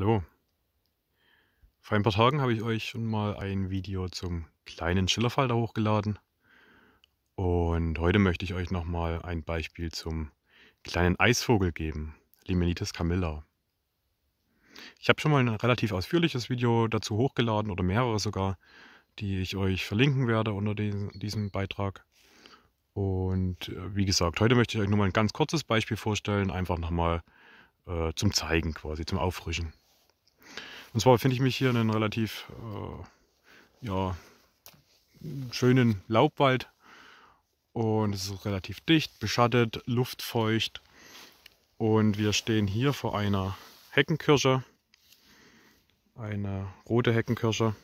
Hallo. Vor ein paar Tagen habe ich euch schon mal ein Video zum kleinen Schillerfalter hochgeladen. Und heute möchte ich euch nochmal ein Beispiel zum kleinen Eisvogel geben, Limenitis camilla. Ich habe schon mal ein relativ ausführliches Video dazu hochgeladen oder mehrere sogar, die ich euch verlinken werde unter diesem Beitrag. Und äh, wie gesagt, heute möchte ich euch nur mal ein ganz kurzes Beispiel vorstellen, einfach nochmal äh, zum Zeigen quasi, zum Auffrischen. Und zwar befinde ich mich hier in einem relativ äh, ja, schönen Laubwald. Und es ist relativ dicht, beschattet, luftfeucht. Und wir stehen hier vor einer Heckenkirsche. Eine rote Heckenkirsche.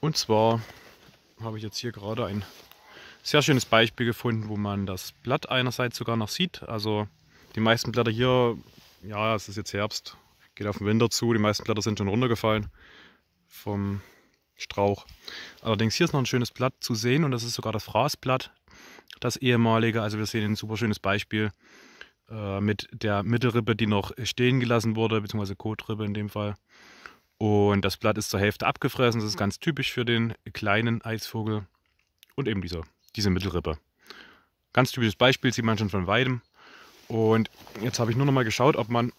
Und zwar habe ich jetzt hier gerade ein sehr schönes Beispiel gefunden, wo man das Blatt einerseits sogar noch sieht. Also die meisten Blätter hier, ja, es ist jetzt Herbst, geht auf den Winter zu. Die meisten Blätter sind schon runtergefallen vom Strauch. Allerdings hier ist noch ein schönes Blatt zu sehen und das ist sogar das Fraßblatt, das ehemalige. Also wir sehen ein super schönes Beispiel äh, mit der Mittelrippe, die noch stehen gelassen wurde, beziehungsweise Kotrippe in dem Fall. Und das Blatt ist zur Hälfte abgefressen. Das ist ganz typisch für den kleinen Eisvogel und eben diese, diese Mittelrippe. Ganz typisches Beispiel, sieht man schon von weitem. Und jetzt habe ich nur noch mal geschaut, ob man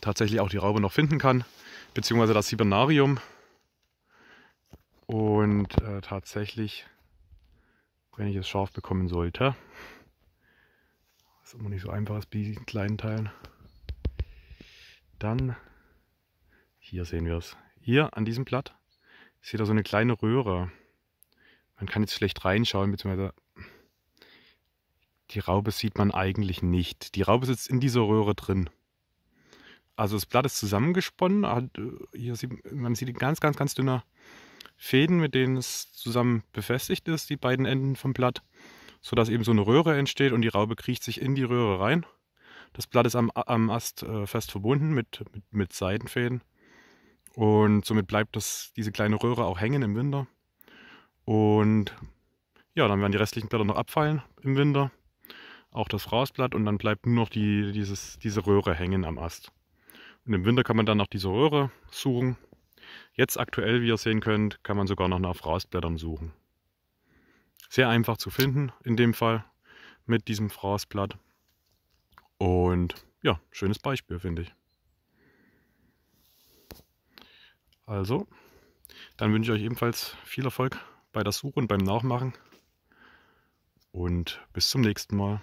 tatsächlich auch die Raube noch finden kann, beziehungsweise das Hibernarium. Und äh, tatsächlich, wenn ich es scharf bekommen sollte, was immer nicht so einfach ist bei diesen kleinen Teilen, dann hier sehen wir es. Hier an diesem Blatt seht ihr so eine kleine Röhre. Man kann jetzt schlecht reinschauen, beziehungsweise die Raube sieht man eigentlich nicht. Die Raube sitzt in dieser Röhre drin also das Blatt ist zusammengesponnen. Äh, hier sieht, man sieht ganz, ganz, ganz dünne Fäden, mit denen es zusammen befestigt ist, die beiden Enden vom Blatt, sodass eben so eine Röhre entsteht und die Raube kriecht sich in die Röhre rein. Das Blatt ist am, am Ast äh, fest verbunden mit, mit, mit Seidenfäden und somit bleibt das, diese kleine Röhre auch hängen im Winter. Und ja, dann werden die restlichen Blätter noch abfallen im Winter. Auch das Fraßblatt und dann bleibt nur noch die, dieses, diese Röhre hängen am Ast. Und im Winter kann man dann nach dieser Röhre suchen. Jetzt aktuell, wie ihr sehen könnt, kann man sogar noch nach Fraßblättern suchen. Sehr einfach zu finden in dem Fall mit diesem Fraßblatt. Und ja, schönes Beispiel finde ich. Also, dann wünsche ich euch ebenfalls viel Erfolg bei der Suche und beim Nachmachen. Und bis zum nächsten Mal.